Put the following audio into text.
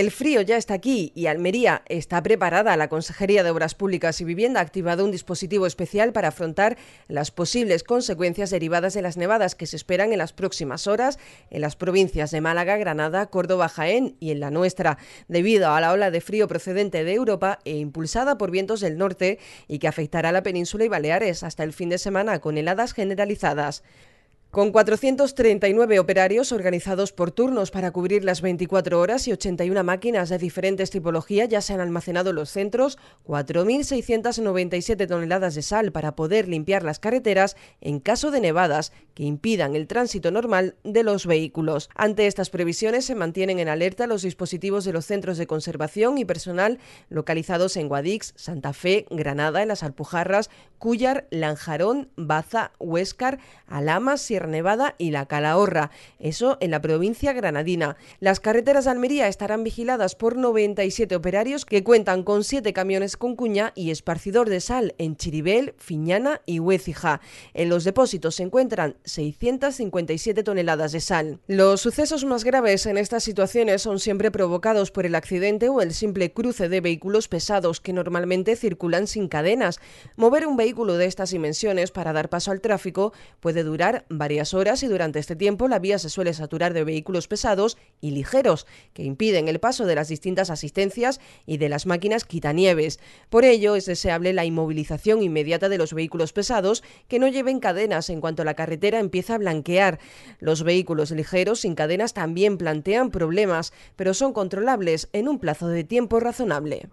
El frío ya está aquí y Almería está preparada. La Consejería de Obras Públicas y Vivienda ha activado un dispositivo especial para afrontar las posibles consecuencias derivadas de las nevadas que se esperan en las próximas horas en las provincias de Málaga, Granada, Córdoba, Jaén y en la nuestra, debido a la ola de frío procedente de Europa e impulsada por vientos del norte y que afectará a la península y Baleares hasta el fin de semana con heladas generalizadas. Con 439 operarios organizados por turnos para cubrir las 24 horas y 81 máquinas de diferentes tipologías, ya se han almacenado los centros 4.697 toneladas de sal para poder limpiar las carreteras en caso de nevadas que impidan el tránsito normal de los vehículos. Ante estas previsiones se mantienen en alerta los dispositivos de los centros de conservación y personal localizados en Guadix, Santa Fe, Granada, en las Alpujarras, Cúllar, Lanjarón, Baza, Huescar, Alamas Sierra Nevada y la Calahorra, eso en la provincia granadina. Las carreteras de Almería estarán vigiladas por 97 operarios que cuentan con 7 camiones con cuña y esparcidor de sal en Chiribel, Fiñana y Huécija. En los depósitos se encuentran 657 toneladas de sal. Los sucesos más graves en estas situaciones son siempre provocados por el accidente o el simple cruce de vehículos pesados que normalmente circulan sin cadenas. Mover un vehículo de estas dimensiones para dar paso al tráfico puede durar varios horas y durante este tiempo la vía se suele saturar de vehículos pesados y ligeros que impiden el paso de las distintas asistencias y de las máquinas quitanieves. Por ello es deseable la inmovilización inmediata de los vehículos pesados que no lleven cadenas en cuanto la carretera empieza a blanquear. Los vehículos ligeros sin cadenas también plantean problemas, pero son controlables en un plazo de tiempo razonable.